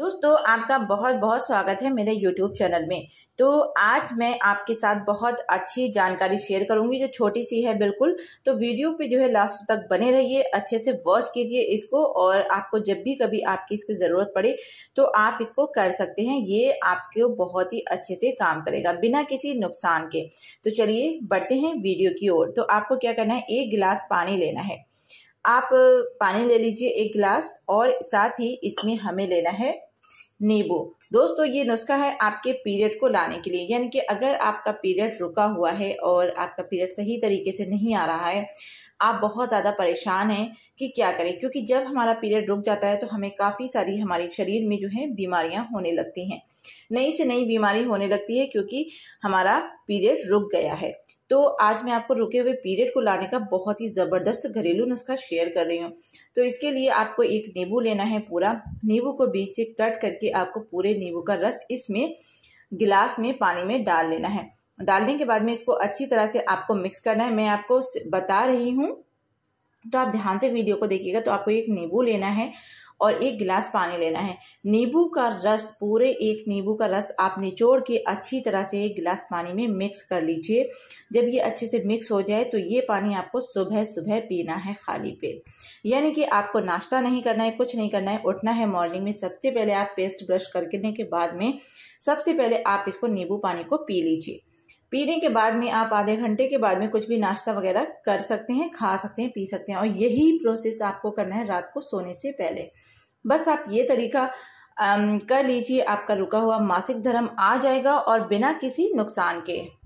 दोस्तों आपका बहुत बहुत स्वागत है मेरे यूट्यूब चैनल में तो आज मैं आपके साथ बहुत अच्छी जानकारी शेयर करूंगी जो छोटी सी है बिल्कुल तो वीडियो पे जो है लास्ट तक बने रहिए अच्छे से वॉच कीजिए इसको और आपको जब भी कभी आपकी इसकी ज़रूरत पड़े तो आप इसको कर सकते हैं ये आपको बहुत ही अच्छे से काम करेगा बिना किसी नुकसान के तो चलिए बढ़ते हैं वीडियो की ओर तो आपको क्या करना है एक गिलास पानी लेना है आप पानी ले लीजिए एक गिलास और साथ ही इसमें हमें लेना है नींबू दोस्तों ये नुस्खा है आपके पीरियड को लाने के लिए यानी कि अगर आपका पीरियड रुका हुआ है और आपका पीरियड सही तरीके से नहीं आ रहा है आप बहुत ज़्यादा परेशान हैं कि क्या करें क्योंकि जब हमारा पीरियड रुक जाता है तो हमें काफ़ी सारी हमारे शरीर में जो है बीमारियां होने लगती हैं नई से नई बीमारी होने लगती है क्योंकि हमारा पीरियड रुक गया है तो आज मैं आपको रुके हुए पीरियड को लाने का बहुत ही ज़बरदस्त घरेलू नुस्खा शेयर कर रही हूँ तो इसके लिए आपको एक नींबू लेना है पूरा नींबू को बीच से कट करके आपको पूरे नींबू का रस इसमें गिलास में पानी में डाल लेना है डालने के बाद में इसको अच्छी तरह से आपको मिक्स करना है मैं आपको बता रही हूँ तो आप ध्यान से वीडियो को देखिएगा तो आपको एक नींबू लेना है और एक गिलास पानी लेना है नींबू का रस पूरे एक नींबू का रस आप निचोड़ के अच्छी तरह से एक गिलास पानी में मिक्स कर लीजिए जब ये अच्छे से मिक्स हो जाए तो ये पानी आपको सुबह सुबह पीना है खाली पेट यानी कि आपको नाश्ता नहीं करना है कुछ नहीं करना है उठना है मॉर्निंग में सबसे पहले आप पेस्ट ब्रश करने के बाद में सबसे पहले आप इसको नींबू पानी को पी लीजिए पीने के बाद में आप आधे घंटे के बाद में कुछ भी नाश्ता वगैरह कर सकते हैं खा सकते हैं पी सकते हैं और यही प्रोसेस आपको करना है रात को सोने से पहले बस आप ये तरीका आम, कर लीजिए आपका रुका हुआ मासिक धर्म आ जाएगा और बिना किसी नुकसान के